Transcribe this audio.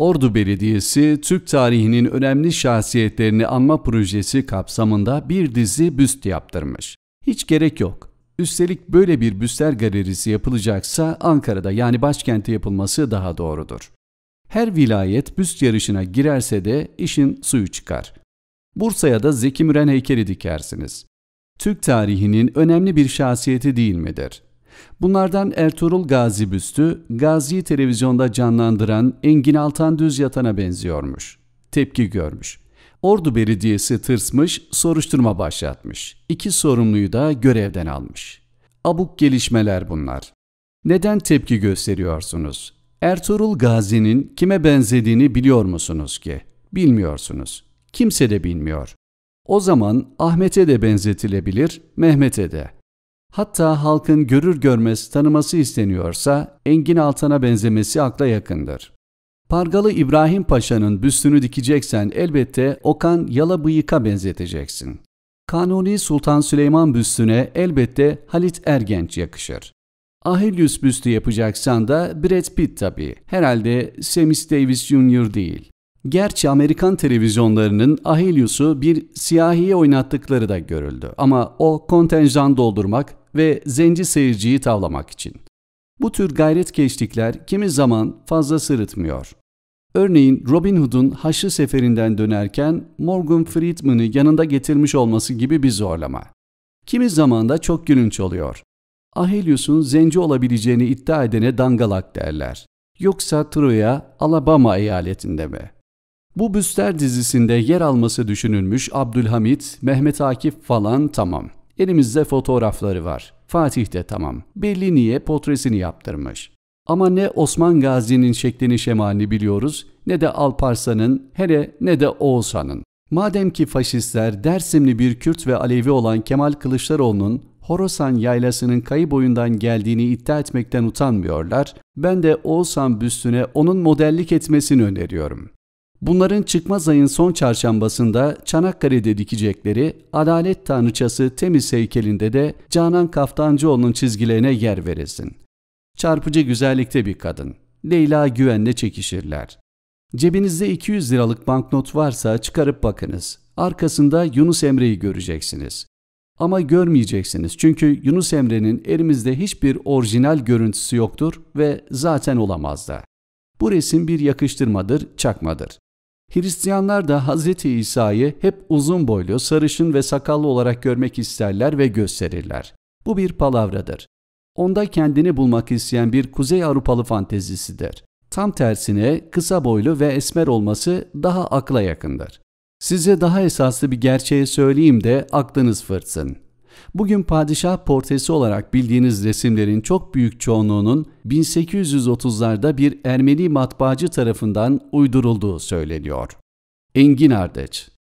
Ordu Belediyesi Türk tarihinin önemli şahsiyetlerini anma projesi kapsamında bir dizi büst yaptırmış. Hiç gerek yok. Üstelik böyle bir büstler galerisi yapılacaksa Ankara'da yani başkente yapılması daha doğrudur. Her vilayet büst yarışına girerse de işin suyu çıkar. Bursa'ya da Zeki Müren heykeli dikersiniz. Türk tarihinin önemli bir şahsiyeti değil midir? Bunlardan Ertuğrul Gazi Büstü, Gazi televizyonda canlandıran Engin Altan Düz Yatan'a benziyormuş. Tepki görmüş. Ordu Belediyesi tırsmış, soruşturma başlatmış. İki sorumluyu da görevden almış. Abuk gelişmeler bunlar. Neden tepki gösteriyorsunuz? Ertuğrul Gazi'nin kime benzediğini biliyor musunuz ki? Bilmiyorsunuz. Kimse de bilmiyor. O zaman Ahmet'e de benzetilebilir, Mehmet'e de. Hatta halkın görür görmez tanıması isteniyorsa Engin Altan'a benzemesi akla yakındır. Pargalı İbrahim Paşa'nın büstünü dikeceksen elbette Okan Yalabıyık'a benzeteceksin. Kanuni Sultan Süleyman büstüne elbette Halit Ergenç yakışır. Ahilius büstü yapacaksan da Brad Pitt tabii. Herhalde Semis Davis Junior değil. Gerçi Amerikan televizyonlarının Ahelius'u bir siyahiye oynattıkları da görüldü ama o kontenjan doldurmak ve zenci seyirciyi tavlamak için. Bu tür gayret gayretkeşlikler kimi zaman fazla sırıtmıyor. Örneğin Robin Hood'un Haçlı Seferinden dönerken Morgan Friedman'ı yanında getirmiş olması gibi bir zorlama. Kimi zaman da çok gülünç oluyor. Ahelius'un zenci olabileceğini iddia edene dangalak derler. Yoksa Troya, Alabama eyaletinde mi? Bu büster dizisinde yer alması düşünülmüş Abdülhamit, Mehmet Akif falan tamam. Elimizde fotoğrafları var. Fatih de tamam. Belli niye potresini yaptırmış. Ama ne Osman Gazi'nin şeklini şemalini biliyoruz ne de Alparslan'ın hele ne de Oğuzhan'ın. Madem ki faşistler Dersimli bir Kürt ve Alevi olan Kemal Kılıçdaroğlu'nun Horasan yaylasının kayı boyundan geldiğini iddia etmekten utanmıyorlar, ben de Oğuzhan büstüne onun modellik etmesini öneriyorum. Bunların çıkmaz ayın son çarşambasında Çanakkale'de dikecekleri Adalet Tanrıçası Temiz heykelinde de Canan Kaftancıoğlu'nun çizgilerine yer veresin. Çarpıcı güzellikte bir kadın. Leyla güvenle çekişirler. Cebinizde 200 liralık banknot varsa çıkarıp bakınız. Arkasında Yunus Emre'yi göreceksiniz. Ama görmeyeceksiniz çünkü Yunus Emre'nin elimizde hiçbir orijinal görüntüsü yoktur ve zaten olamaz da. Bu resim bir yakıştırmadır, çakmadır. Hristiyanlar da Hz. İsa'yı hep uzun boylu, sarışın ve sakallı olarak görmek isterler ve gösterirler. Bu bir palavradır. Onda kendini bulmak isteyen bir Kuzey Avrupalı fantezisidir. Tam tersine kısa boylu ve esmer olması daha akla yakındır. Size daha esaslı bir gerçeği söyleyeyim de aklınız fırtsın. Bugün padişah portresi olarak bildiğiniz resimlerin çok büyük çoğunluğunun 1830'larda bir Ermeni matbaacı tarafından uydurulduğu söyleniyor. Engin Ardeç